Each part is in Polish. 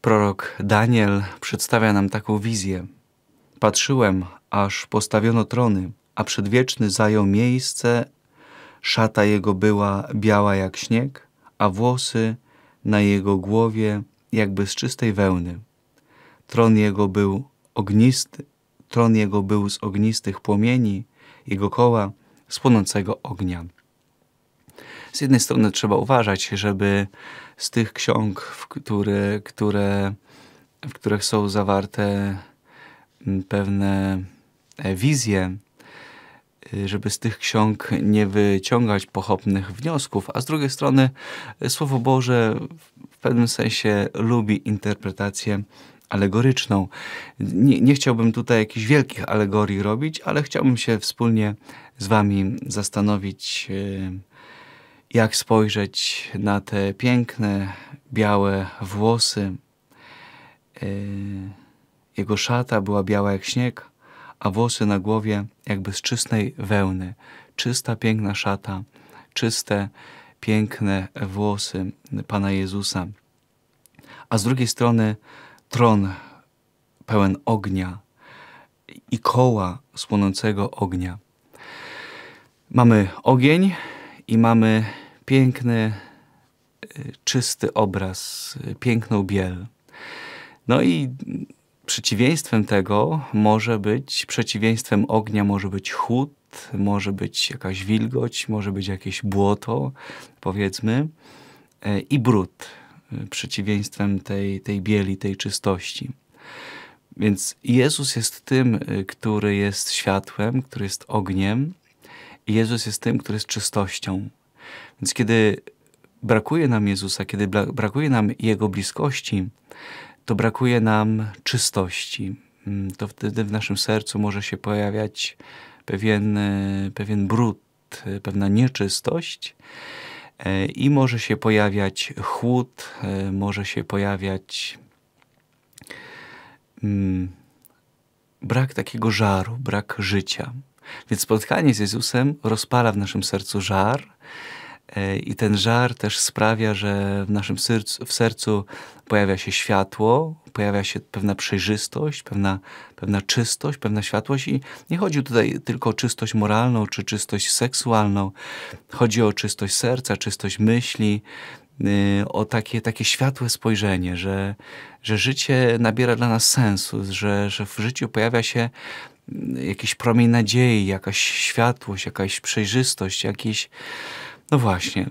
Prorok Daniel przedstawia nam taką wizję. Patrzyłem, aż postawiono trony, a przedwieczny zajął miejsce, szata jego była biała jak śnieg, a włosy na jego głowie jakby z czystej wełny. Tron jego był ognisty, tron jego był z ognistych płomieni, jego koła z płonącego ognia z jednej strony trzeba uważać, żeby z tych ksiąg, w które, które, w których są zawarte mm, pewne e, wizje, y, żeby z tych ksiąg nie wyciągać pochopnych wniosków, a z drugiej strony e, Słowo Boże w pewnym sensie lubi interpretację alegoryczną. Nie, nie, chciałbym tutaj jakichś wielkich alegorii robić, ale chciałbym się wspólnie z Wami zastanowić y, jak spojrzeć na te piękne, białe włosy. E, jego szata była biała jak śnieg, a włosy na głowie jakby z czystej wełny. Czysta, piękna szata, czyste, piękne włosy Pana Jezusa. A z drugiej strony tron pełen ognia i koła słonącego ognia. Mamy ogień i mamy piękny, y, czysty obraz, y, piękną biel. No i przeciwieństwem tego może być, przeciwieństwem ognia może być chłód, może być jakaś wilgoć, może być jakieś błoto, powiedzmy, e, i brud, y, przeciwieństwem tej, tej bieli, tej czystości. Więc Jezus jest tym, który jest światłem, który jest ogniem, i Jezus jest tym, który jest czystością. Więc kiedy brakuje nam Jezusa, kiedy brakuje nam Jego bliskości, to brakuje nam czystości. Mm, to wtedy w naszym sercu może się pojawiać pewien, e, pewien brud, e, pewna nieczystość e, i może się pojawiać chłód, może się pojawiać mm, brak takiego żaru, brak życia. Więc spotkanie z Jezusem rozpala w naszym sercu żar, E, I ten żar też sprawia, że w naszym sercu, w sercu pojawia się światło, pojawia się pewna przejrzystość, pewna, pewna czystość, pewna światłość. I nie chodzi tutaj tylko o czystość moralną czy czystość seksualną. Chodzi o czystość serca, czystość myśli, y, o takie, takie światłe spojrzenie, że, że życie nabiera dla nas sensu, że, że w życiu pojawia się y, jakiś promień nadziei, jakaś światłość, jakaś przejrzystość, jakiś no właśnie,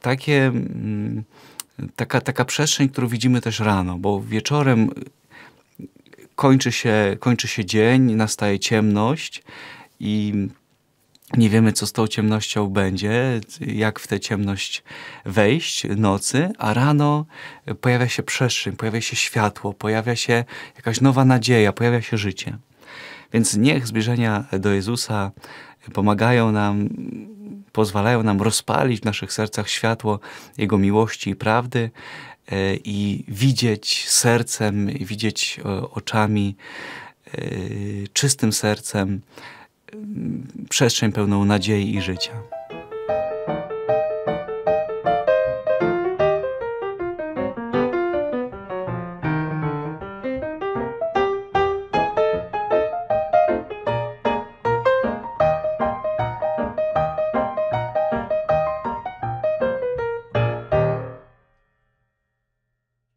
takie, mm, taka, taka przestrzeń, którą widzimy też rano, bo wieczorem kończy się, kończy się dzień, nastaje ciemność i nie wiemy, co z tą ciemnością będzie, jak w tę ciemność wejść nocy, a rano pojawia się przestrzeń, pojawia się światło, pojawia się jakaś nowa nadzieja, pojawia się życie. Więc niech zbliżenia do Jezusa pomagają nam pozwalają nam rozpalić w naszych sercach światło Jego miłości i prawdy e, i widzieć sercem, widzieć e, oczami, e, czystym sercem przestrzeń pełną nadziei i życia.